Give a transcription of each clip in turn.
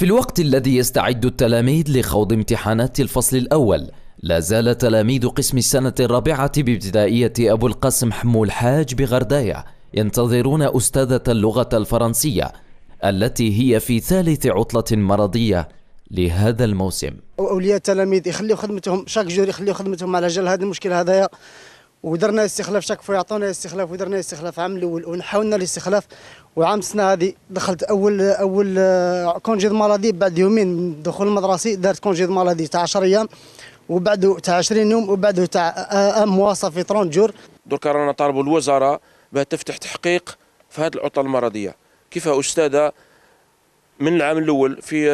في الوقت الذي يستعد التلاميذ لخوض امتحانات الفصل الأول لا زال تلاميذ قسم السنة الرابعة بابتدائية أبو القاسم حمو الحاج بغرداية ينتظرون أستاذة اللغة الفرنسية التي هي في ثالث عطلة مرضية لهذا الموسم أولياء التلاميذ يخليوا خدمتهم شاك جور يخليوا خدمتهم على جل هذا المشكلة هذايا ودرنا استخلاف شاك فوا عطونا استخلاف ودرنا استخلاف عام الاول ونحاولنا الاستخلاف وعام السنه هذه دخلت اول اول كونجي آه، مالادي بعد يومين من الدخول المدرسي دارت كونجي مالادي تاع 10 ايام وبعده تاع 20 يوم وبعده تاع آه، آه، مواصفه في 30 جور درك رانا طالبوا الوزاره باه تفتح تحقيق في هذه العطله المرضيه كيف استاذه من العام الاول في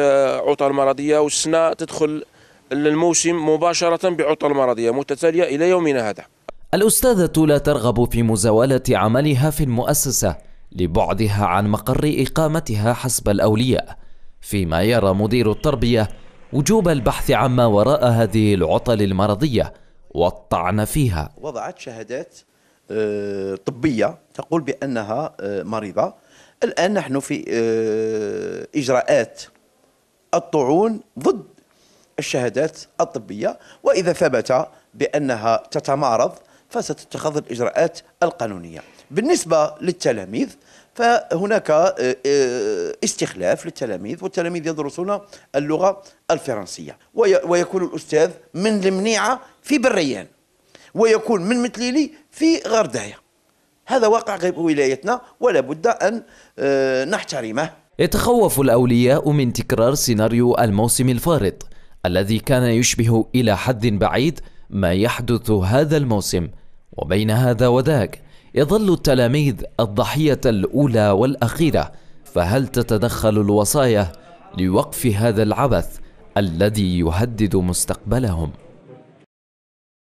عطل مرضيه والسنه تدخل الموسم مباشره بعطل مرضيه متتاليه الى يومنا هذا الأستاذة لا ترغب في مزاولة عملها في المؤسسة لبعدها عن مقر إقامتها حسب الأولياء فيما يرى مدير التربية وجوب البحث عما وراء هذه العطل المرضية والطعن فيها وضعت شهادات آه، طبية تقول بأنها آه، مريضة الآن نحن في آه، إجراءات الطعون ضد الشهادات الطبية وإذا ثبت بأنها تتمارض فستتخذ الإجراءات القانونية بالنسبة للتلاميذ فهناك آه، آه، استخلاف للتلاميذ والتلاميذ يدرسون اللغة الفرنسية ويكون الأستاذ من المنيعة في بريان ويكون من مثليلي في غردايه هذا واقع غير ولايتنا ولا بد أن آه، نحترمه يتخوف الأولياء من تكرار سيناريو الموسم الفارط الذي كان يشبه إلى حد بعيد ما يحدث هذا الموسم وبين هذا وذاك يظل التلاميذ الضحية الأولى والأخيرة فهل تتدخل الوصايا لوقف هذا العبث الذي يهدد مستقبلهم؟